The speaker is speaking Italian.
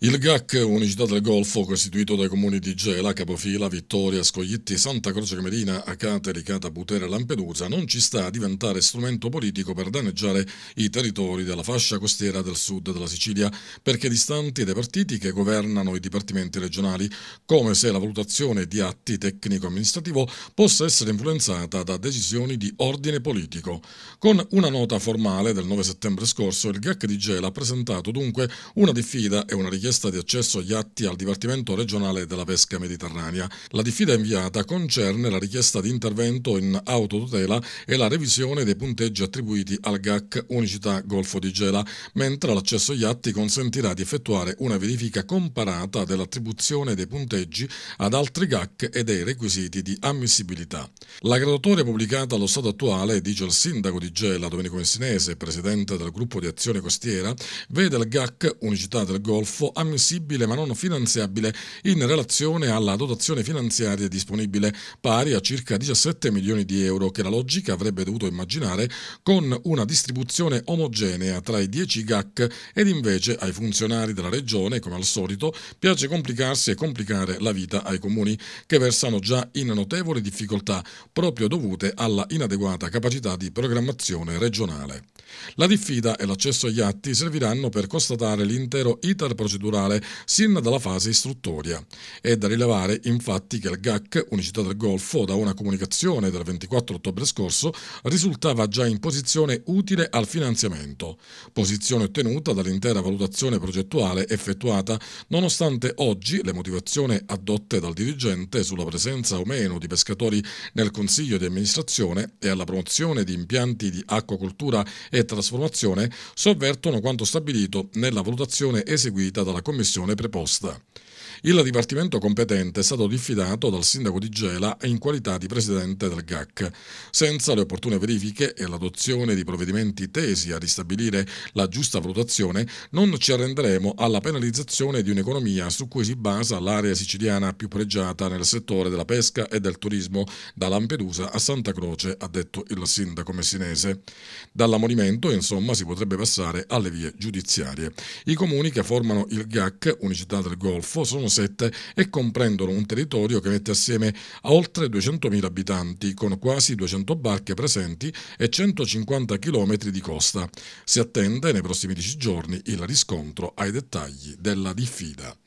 Il GAC, unicità del Golfo costituito dai comuni di Gela, Capofila, Vittoria, Scoglitti, Santa Croce Camerina, Acate, Ricata, Butera e Lampedusa, non ci sta a diventare strumento politico per danneggiare i territori della fascia costiera del sud della Sicilia, perché distanti dai partiti che governano i dipartimenti regionali, come se la valutazione di atti tecnico-amministrativo possa essere influenzata da decisioni di ordine politico. Con una nota formale del 9 settembre scorso, il GAC di Gela ha presentato dunque una diffida e una richiesta richiesta di accesso agli atti al Dipartimento regionale della pesca mediterranea. La diffida inviata concerne la richiesta di intervento in autotutela e la revisione dei punteggi attribuiti al GAC Unicità Golfo di Gela, mentre l'accesso agli atti consentirà di effettuare una verifica comparata dell'attribuzione dei punteggi ad altri GAC e dei requisiti di ammissibilità. La graduatoria pubblicata allo stato attuale, dice il sindaco di Gela, Domenico Insinese, presidente del gruppo di azione costiera, vede il GAC Unicità del Golfo ammissibile ma non finanziabile in relazione alla dotazione finanziaria disponibile pari a circa 17 milioni di euro che la logica avrebbe dovuto immaginare con una distribuzione omogenea tra i 10 GAC ed invece ai funzionari della regione, come al solito, piace complicarsi e complicare la vita ai comuni che versano già in notevoli difficoltà proprio dovute alla inadeguata capacità di programmazione regionale. La diffida e l'accesso agli atti serviranno per constatare l'intero iter procedurale culturale sin dalla fase istruttoria. È da rilevare infatti che il GAC, Unicità del Golfo, da una comunicazione del 24 ottobre scorso, risultava già in posizione utile al finanziamento, posizione ottenuta dall'intera valutazione progettuale effettuata nonostante oggi le motivazioni adotte dal dirigente sulla presenza o meno di pescatori nel Consiglio di amministrazione e alla promozione di impianti di acquacoltura e trasformazione sovvertono quanto stabilito nella valutazione eseguita dalla dalla commissione preposta. Il dipartimento competente è stato diffidato dal sindaco di Gela in qualità di presidente del GAC. Senza le opportune verifiche e l'adozione di provvedimenti tesi a ristabilire la giusta valutazione, non ci arrenderemo alla penalizzazione di un'economia su cui si basa l'area siciliana più pregiata nel settore della pesca e del turismo, da Lampedusa a Santa Croce, ha detto il sindaco messinese. Dall'ammonimento, insomma, si potrebbe passare alle vie giudiziarie. I comuni che formano il GAC, unicità del Golfo, sono 1907 e comprendono un territorio che mette assieme a oltre 200.000 abitanti, con quasi 200 barche presenti e 150 km di costa. Si attende nei prossimi 10 giorni il riscontro ai dettagli della diffida.